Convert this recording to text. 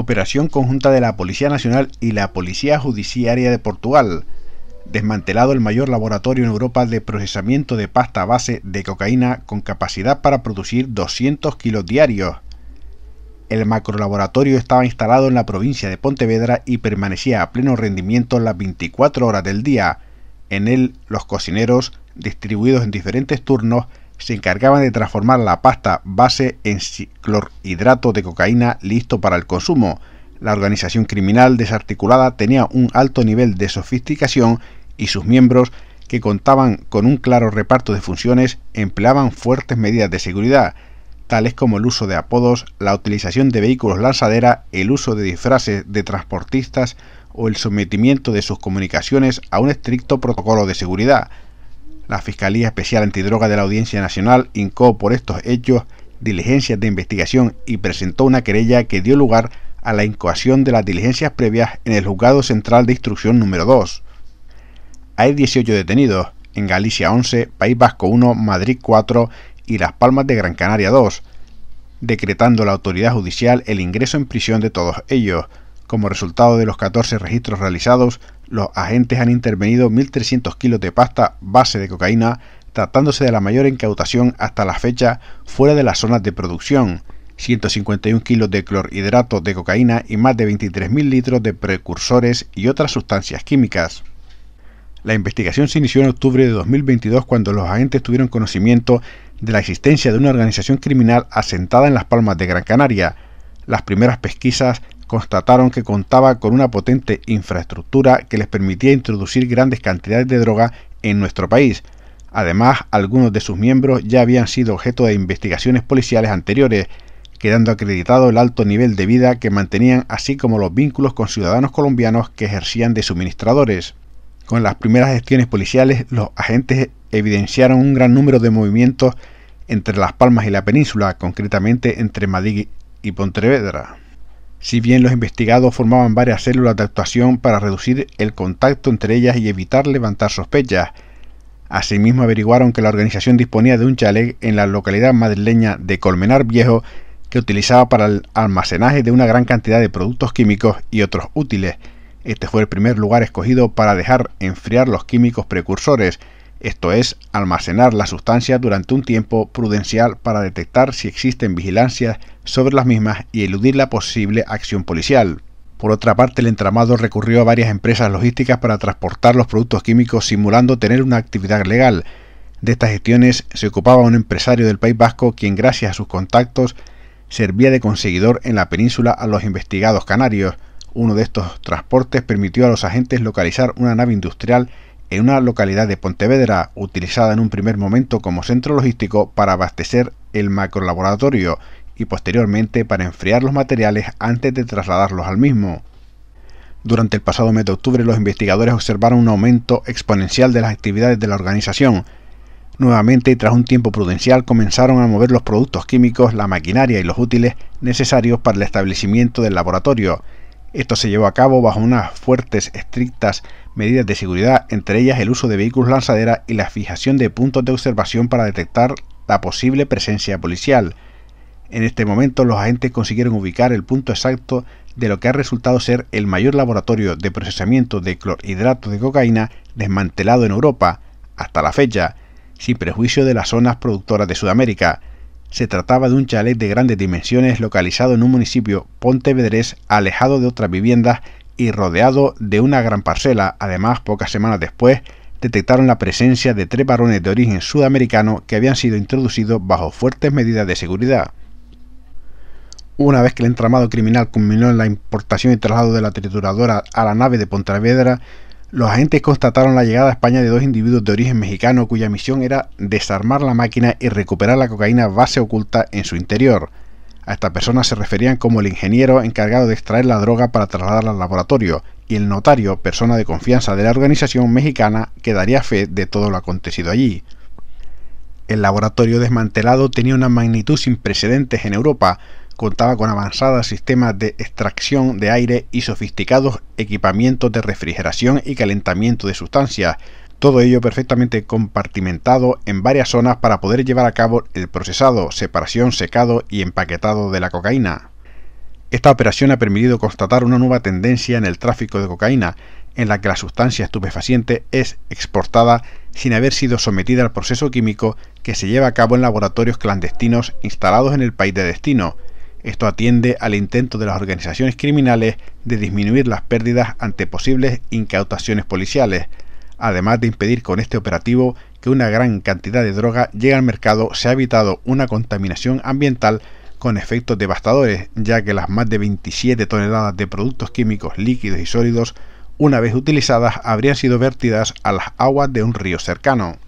operación conjunta de la Policía Nacional y la Policía Judiciaria de Portugal, desmantelado el mayor laboratorio en Europa de procesamiento de pasta base de cocaína con capacidad para producir 200 kilos diarios. El macrolaboratorio estaba instalado en la provincia de Pontevedra y permanecía a pleno rendimiento las 24 horas del día. En él, los cocineros, distribuidos en diferentes turnos, se encargaban de transformar la pasta base en clorhidrato de cocaína listo para el consumo. La organización criminal desarticulada tenía un alto nivel de sofisticación y sus miembros, que contaban con un claro reparto de funciones, empleaban fuertes medidas de seguridad, tales como el uso de apodos, la utilización de vehículos lanzadera, el uso de disfraces de transportistas o el sometimiento de sus comunicaciones a un estricto protocolo de seguridad. La Fiscalía Especial Antidroga de la Audiencia Nacional incó por estos hechos diligencias de investigación y presentó una querella que dio lugar a la incoación de las diligencias previas en el Juzgado Central de Instrucción número 2. Hay 18 detenidos, en Galicia 11, País Vasco 1, Madrid 4 y Las Palmas de Gran Canaria 2, decretando la autoridad judicial el ingreso en prisión de todos ellos, como resultado de los 14 registros realizados, los agentes han intervenido 1.300 kilos de pasta base de cocaína, tratándose de la mayor incautación hasta la fecha fuera de las zonas de producción, 151 kilos de clorhidrato de cocaína y más de 23.000 litros de precursores y otras sustancias químicas. La investigación se inició en octubre de 2022 cuando los agentes tuvieron conocimiento de la existencia de una organización criminal asentada en las Palmas de Gran Canaria. Las primeras pesquisas constataron que contaba con una potente infraestructura que les permitía introducir grandes cantidades de droga en nuestro país. Además, algunos de sus miembros ya habían sido objeto de investigaciones policiales anteriores, quedando acreditado el alto nivel de vida que mantenían, así como los vínculos con ciudadanos colombianos que ejercían de suministradores. Con las primeras gestiones policiales, los agentes evidenciaron un gran número de movimientos entre Las Palmas y la península, concretamente entre Madrid y Pontevedra. Si bien los investigados formaban varias células de actuación para reducir el contacto entre ellas y evitar levantar sospechas, asimismo averiguaron que la organización disponía de un chalet en la localidad madrileña de Colmenar Viejo que utilizaba para el almacenaje de una gran cantidad de productos químicos y otros útiles. Este fue el primer lugar escogido para dejar enfriar los químicos precursores, esto es, almacenar las sustancias durante un tiempo prudencial para detectar si existen vigilancias sobre las mismas y eludir la posible acción policial. Por otra parte, el entramado recurrió a varias empresas logísticas para transportar los productos químicos simulando tener una actividad legal. De estas gestiones se ocupaba un empresario del País Vasco quien gracias a sus contactos servía de conseguidor en la península a los investigados canarios. Uno de estos transportes permitió a los agentes localizar una nave industrial en una localidad de Pontevedra utilizada en un primer momento como centro logístico para abastecer el macrolaboratorio y posteriormente para enfriar los materiales antes de trasladarlos al mismo. Durante el pasado mes de octubre los investigadores observaron un aumento exponencial de las actividades de la organización. Nuevamente y tras un tiempo prudencial comenzaron a mover los productos químicos, la maquinaria y los útiles necesarios para el establecimiento del laboratorio, esto se llevó a cabo bajo unas fuertes, estrictas medidas de seguridad, entre ellas el uso de vehículos lanzadera y la fijación de puntos de observación para detectar la posible presencia policial. En este momento los agentes consiguieron ubicar el punto exacto de lo que ha resultado ser el mayor laboratorio de procesamiento de clorhidratos de cocaína desmantelado en Europa hasta la fecha, sin prejuicio de las zonas productoras de Sudamérica, se trataba de un chalet de grandes dimensiones localizado en un municipio pontevedrés alejado de otras viviendas y rodeado de una gran parcela. Además, pocas semanas después, detectaron la presencia de tres varones de origen sudamericano que habían sido introducidos bajo fuertes medidas de seguridad. Una vez que el entramado criminal culminó en la importación y traslado de la trituradora a la nave de Pontevedra, los agentes constataron la llegada a España de dos individuos de origen mexicano cuya misión era desarmar la máquina y recuperar la cocaína base oculta en su interior. A esta persona se referían como el ingeniero encargado de extraer la droga para trasladarla al laboratorio y el notario, persona de confianza de la organización mexicana, que daría fe de todo lo acontecido allí. El laboratorio desmantelado tenía una magnitud sin precedentes en Europa, contaba con avanzadas sistemas de extracción de aire y sofisticados equipamientos de refrigeración y calentamiento de sustancias, todo ello perfectamente compartimentado en varias zonas para poder llevar a cabo el procesado, separación, secado y empaquetado de la cocaína. Esta operación ha permitido constatar una nueva tendencia en el tráfico de cocaína, en la que la sustancia estupefaciente es exportada sin haber sido sometida al proceso químico que se lleva a cabo en laboratorios clandestinos instalados en el país de destino, esto atiende al intento de las organizaciones criminales de disminuir las pérdidas ante posibles incautaciones policiales, además de impedir con este operativo que una gran cantidad de droga llegue al mercado, se ha evitado una contaminación ambiental con efectos devastadores, ya que las más de 27 toneladas de productos químicos líquidos y sólidos, una vez utilizadas, habrían sido vertidas a las aguas de un río cercano.